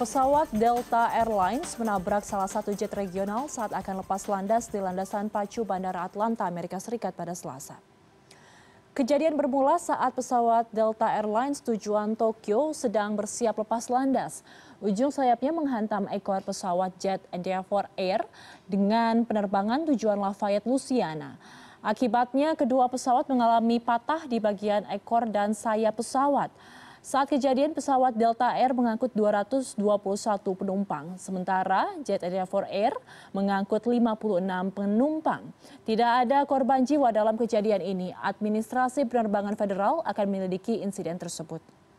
Pesawat Delta Airlines menabrak salah satu jet regional saat akan lepas landas di landasan pacu Bandara Atlanta, Amerika Serikat pada Selasa. Kejadian bermula saat pesawat Delta Airlines tujuan Tokyo sedang bersiap lepas landas. Ujung sayapnya menghantam ekor pesawat jet Endeavour Air dengan penerbangan tujuan Lafayette, Louisiana. Akibatnya kedua pesawat mengalami patah di bagian ekor dan sayap pesawat. Saat kejadian, pesawat Delta Air mengangkut 221 penumpang, sementara Jet Area for Air mengangkut 56 penumpang. Tidak ada korban jiwa dalam kejadian ini. Administrasi Penerbangan Federal akan menyelidiki insiden tersebut.